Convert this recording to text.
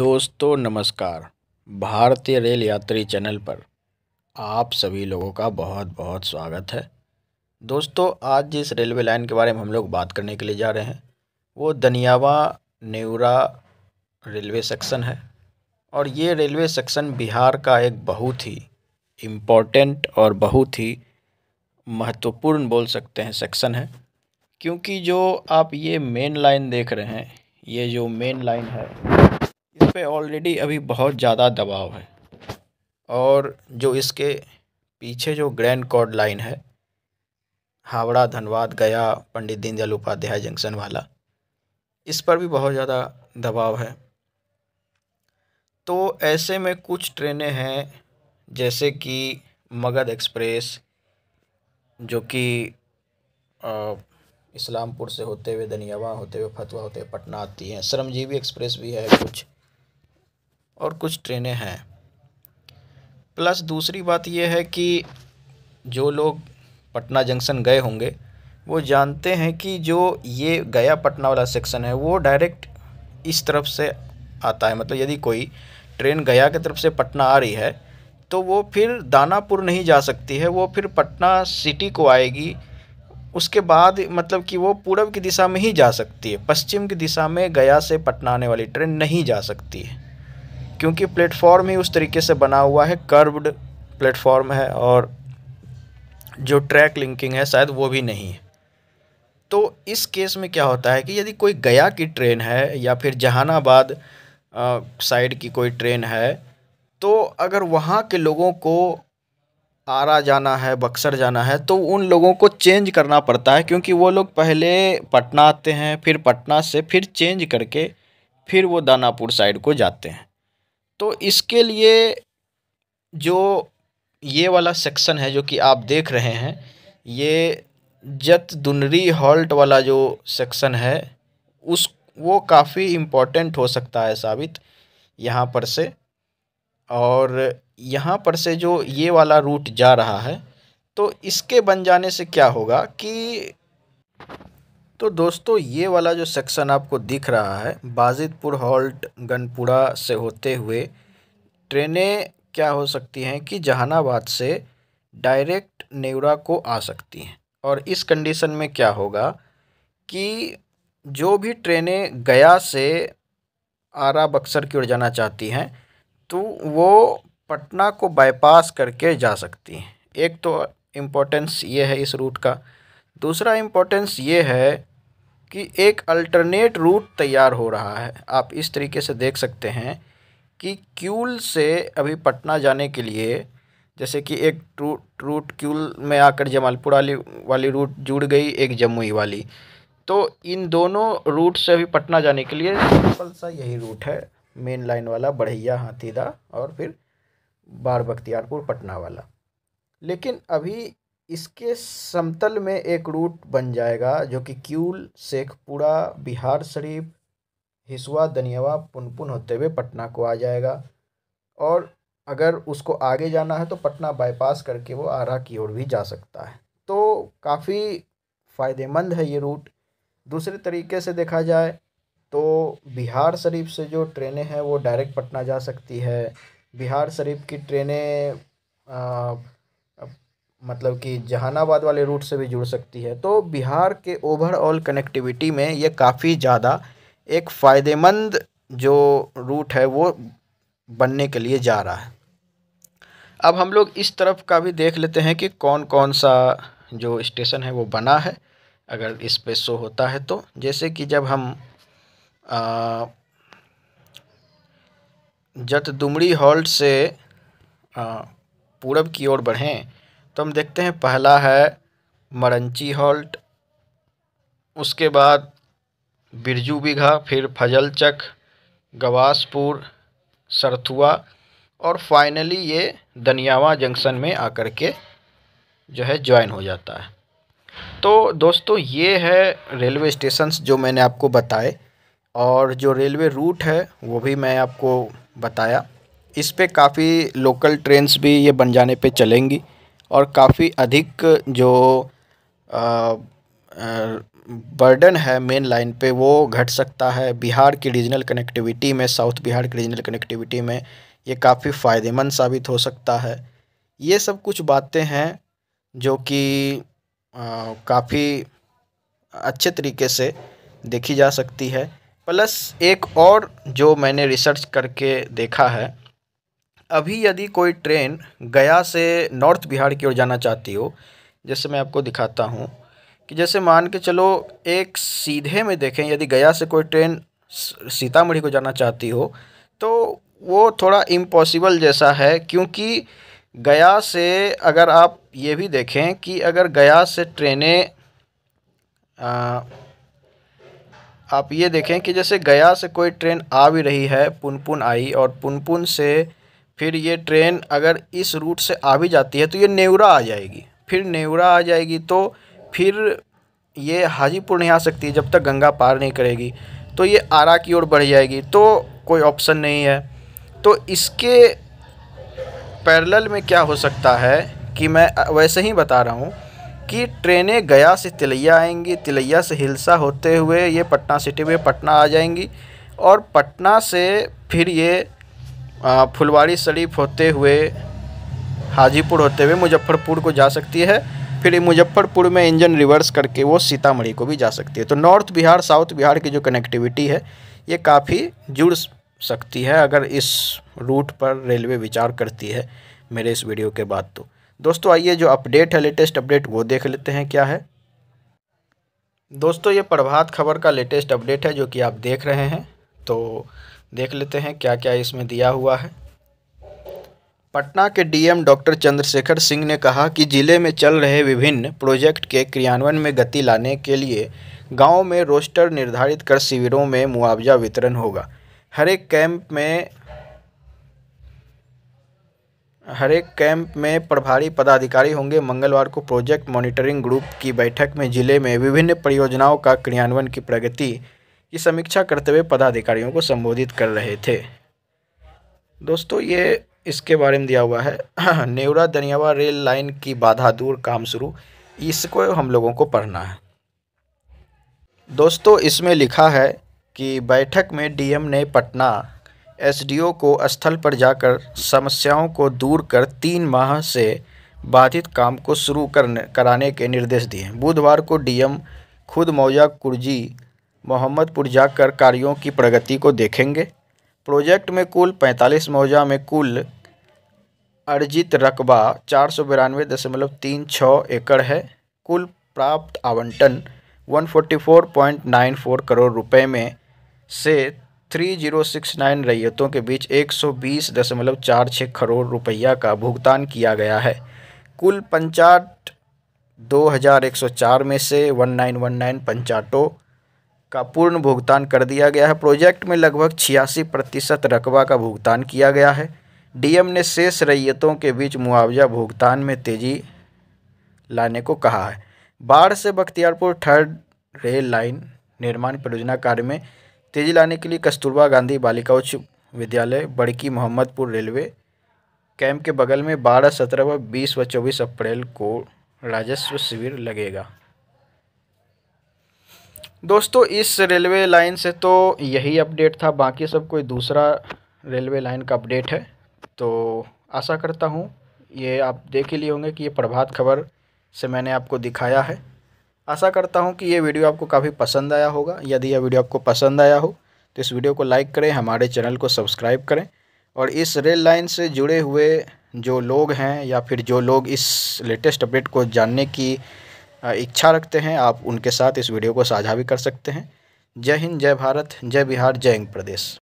दोस्तों नमस्कार भारतीय रेल यात्री चैनल पर आप सभी लोगों का बहुत बहुत स्वागत है दोस्तों आज जिस रेलवे लाइन के बारे में हम लोग बात करने के लिए जा रहे हैं वो दनियावा नेवरा रेलवे सेक्शन है और ये रेलवे सेक्शन बिहार का एक बहुत ही इम्पोर्टेंट और बहुत ही महत्वपूर्ण बोल सकते हैं सेक्शन है क्योंकि जो आप ये मेन लाइन देख रहे हैं ये जो मेन लाइन है इस पर ऑलरेडी अभी बहुत ज़्यादा दबाव है और जो इसके पीछे जो ग्रैंड कॉर्ड लाइन है हावड़ा धनबाद गया पंडित दीनदयाल उपाध्याय जंक्शन वाला इस पर भी बहुत ज़्यादा दबाव है तो ऐसे में कुछ ट्रेनें हैं जैसे कि मगध एक्सप्रेस जो कि इस्लामपुर से होते हुए दनियावा होते हुए फतवा होते हुए पटना आती हैं श्रमजीवी एक्सप्रेस भी है कुछ और कुछ ट्रेनें हैं प्लस दूसरी बात यह है कि जो लोग पटना जंक्शन गए होंगे वो जानते हैं कि जो ये गया पटना वाला सेक्शन है वो डायरेक्ट इस तरफ से आता है मतलब यदि कोई ट्रेन गया की तरफ से पटना आ रही है तो वो फिर दानापुर नहीं जा सकती है वो फिर पटना सिटी को आएगी उसके बाद मतलब कि वो पूर्व की दिशा में ही जा सकती है पश्चिम की दिशा में गया से पटना आने वाली ट्रेन नहीं जा सकती है क्योंकि प्लेटफॉर्म ही उस तरीके से बना हुआ है कर्व्ड प्लेटफॉर्म है और जो ट्रैक लिंकिंग है शायद वो भी नहीं है तो इस केस में क्या होता है कि यदि कोई गया की ट्रेन है या फिर जहानाबाद साइड की कोई ट्रेन है तो अगर वहाँ के लोगों को आरा जाना है बक्सर जाना है तो उन लोगों को चेंज करना पड़ता है क्योंकि वो लोग पहले पटना आते हैं फिर पटना से फिर चेंज करके फिर वो दानापुर साइड को जाते हैं तो इसके लिए जो ये वाला सेक्शन है जो कि आप देख रहे हैं ये जत दुनरी हॉल्ट वाला जो सेक्शन है उस वो काफ़ी इम्पोर्टेंट हो सकता है साबित यहाँ पर से और यहाँ पर से जो ये वाला रूट जा रहा है तो इसके बन जाने से क्या होगा कि तो दोस्तों ये वाला जो सेक्शन आपको दिख रहा है बाजिदपुर हॉल्ट गनपुरा से होते हुए ट्रेनें क्या हो सकती हैं कि जहानाबाद से डायरेक्ट नेवरा को आ सकती हैं और इस कंडीशन में क्या होगा कि जो भी ट्रेनें गया से आरा बक्सर की ओर जाना चाहती हैं तो वो पटना को बाईपास करके जा सकती हैं एक तो इम्पोर्टेंस ये है इस रूट का दूसरा इम्पोर्टेंस ये है कि एक अल्टरनेट रूट तैयार हो रहा है आप इस तरीके से देख सकते हैं कि क्यूल से अभी पटना जाने के लिए जैसे कि एक रूट रूट क्यूल में आकर जमालपुर वाली वाली रूट जुड़ गई एक जमुई वाली तो इन दोनों रूट से अभी पटना जाने के लिए सिंपल सा यही रूट है मेन लाइन वाला बढ़िया हाथीदा और फिर बार बख्तियारपुर पटना वाला लेकिन अभी इसके समतल में एक रूट बन जाएगा जो कि क्यूल शेखपुरा बिहार शरीफ हिसुआ दनियावा पुनपुन होते हुए पटना को आ जाएगा और अगर उसको आगे जाना है तो पटना बाईपास करके वो आरा की ओर भी जा सकता है तो काफ़ी फ़ायदेमंद है ये रूट दूसरे तरीके से देखा जाए तो बिहार शरीफ से जो ट्रेनें हैं वो डायरेक्ट पटना जा सकती है बिहार शरीफ की ट्रेनें मतलब कि जहानाबाद वाले रूट से भी जुड़ सकती है तो बिहार के ओवरऑल कनेक्टिविटी में ये काफ़ी ज़्यादा एक फ़ायदेमंद जो रूट है वो बनने के लिए जा रहा है अब हम लोग इस तरफ का भी देख लेते हैं कि कौन कौन सा जो स्टेशन है वो बना है अगर इस पे शो होता है तो जैसे कि जब हम जट दुमड़ी हॉल्ट से पूरब की ओर बढ़ें तो हम देखते हैं पहला है मरंची हॉल्ट उसके बाद बिरजू बीघा फिर फजलचक गवासपुर सरथुआ और फाइनली ये दनियावा जंक्शन में आकर के जो है ज्वाइन हो जाता है तो दोस्तों ये है रेलवे स्टेशंस जो मैंने आपको बताए और जो रेलवे रूट है वो भी मैं आपको बताया इस पे काफ़ी लोकल ट्रेन्स भी ये बन जाने पे चलेंगी और काफ़ी अधिक जो बर्डन है मेन लाइन पे वो घट सकता है बिहार की रीजनल कनेक्टिविटी में साउथ बिहार की रीजनल कनेक्टिविटी में ये काफ़ी फ़ायदेमंद साबित हो सकता है ये सब कुछ बातें हैं जो कि काफ़ी अच्छे तरीके से देखी जा सकती है प्लस एक और जो मैंने रिसर्च करके देखा है अभी यदि कोई ट्रेन गया से नॉर्थ बिहार की ओर जाना चाहती हो जैसे मैं आपको दिखाता हूँ कि जैसे मान के चलो एक सीधे में देखें यदि गया से कोई ट्रेन सीतामढ़ी को जाना चाहती हो तो वो थोड़ा इम्पॉसिबल जैसा है क्योंकि गया से अगर आप ये भी देखें कि अगर गया से ट्रेनें आप ये देखें कि जैसे गया से कोई ट्रेन आ भी रही है पुनपुन आई और पुनपुन से फिर ये ट्रेन अगर इस रूट से आ भी जाती है तो ये नेवरा आ जाएगी फिर नेवरा आ जाएगी तो फिर ये हाजीपुर नहीं आ सकती जब तक गंगा पार नहीं करेगी तो ये आरा की ओर बढ़ जाएगी तो कोई ऑप्शन नहीं है तो इसके पैरेलल में क्या हो सकता है कि मैं वैसे ही बता रहा हूँ कि ट्रेनें गया से तिलैया आएंगी तिलैया से हिलसा होते हुए ये पटना सिटी में पटना आ जाएंगी और पटना से फिर ये फुलवाड़ी शरीफ होते हुए हाजीपुर होते हुए मुजफ्फरपुर को जा सकती है फिर मुजफ्फरपुर में इंजन रिवर्स करके वो सीतामढ़ी को भी जा सकती है तो नॉर्थ बिहार साउथ बिहार की जो कनेक्टिविटी है ये काफ़ी जुड़ सकती है अगर इस रूट पर रेलवे विचार करती है मेरे इस वीडियो के बाद तो दोस्तों आइए जो अपडेट है लेटेस्ट अपडेट वो देख लेते हैं क्या है दोस्तों ये प्रभात खबर का लेटेस्ट अपडेट है जो कि आप देख रहे हैं तो देख लेते हैं क्या क्या इसमें दिया हुआ है पटना के डीएम डॉक्टर चंद्रशेखर सिंह ने कहा कि जिले में चल रहे विभिन्न प्रोजेक्ट के क्रियान्वयन में गति लाने के लिए गांव में रोस्टर निर्धारित कर शिविरों में मुआवजा वितरण होगा हरेक कैंप में हरेक कैंप में प्रभारी पदाधिकारी होंगे मंगलवार को प्रोजेक्ट मॉनिटरिंग ग्रुप की बैठक में जिले में विभिन्न परियोजनाओं का क्रियान्वयन की प्रगति की समीक्षा करते हुए पदाधिकारियों को संबोधित कर रहे थे दोस्तों ये इसके बारे में दिया हुआ है नेवरा दनियावा रेल लाइन की बाधा दूर काम शुरू इसको हम लोगों को पढ़ना है दोस्तों इसमें लिखा है कि बैठक में डीएम ने पटना एसडीओ को स्थल पर जाकर समस्याओं को दूर कर तीन माह से बाधित काम को शुरू करने कराने के निर्देश दिए बुधवार को डीएम खुद मौजा कुर्जी मोहम्मदपुर जाकर कार्यों की प्रगति को देखेंगे प्रोजेक्ट में कुल पैंतालीस मौजा में कुल अर्जित रकबा चार सौ बिरानवे दशमलव तीन छः एकड़ है कुल प्राप्त आवंटन 144.94 करोड़ रुपए में से 3069 रैयतों के बीच 120.46 करोड़ रुपया का भुगतान किया गया है कुल पंचाट 2104 में से 1919 पंचाटों का पूर्ण भुगतान कर दिया गया है प्रोजेक्ट में लगभग छियासी प्रतिशत रकबा का भुगतान किया गया है डीएम ने शेष रैयतों के बीच मुआवजा भुगतान में तेजी लाने को कहा है बाढ़ से बख्तियारपुर थर्ड रेल लाइन निर्माण परियोजना कार्य में तेजी लाने के लिए कस्तूरबा गांधी बालिका उच्च विद्यालय बड़की मोहम्मदपुर रेलवे कैंप के बगल में बारह सत्रह व बीस व चौबीस अप्रैल को राजस्व शिविर लगेगा दोस्तों इस रेलवे लाइन से तो यही अपडेट था बाकी सब कोई दूसरा रेलवे लाइन का अपडेट है तो आशा करता हूँ ये आप देख ही लिए होंगे कि ये प्रभात खबर से मैंने आपको दिखाया है आशा करता हूँ कि ये वीडियो आपको काफ़ी पसंद आया होगा यदि यह वीडियो आपको पसंद आया हो तो इस वीडियो को लाइक करें हमारे चैनल को सब्सक्राइब करें और इस रेल लाइन से जुड़े हुए जो लोग हैं या फिर जो लोग इस लेटेस्ट अपडेट को जानने की इच्छा रखते हैं आप उनके साथ इस वीडियो को साझा भी कर सकते हैं जय हिंद जय भारत जय बिहार जय हिंद प्रदेश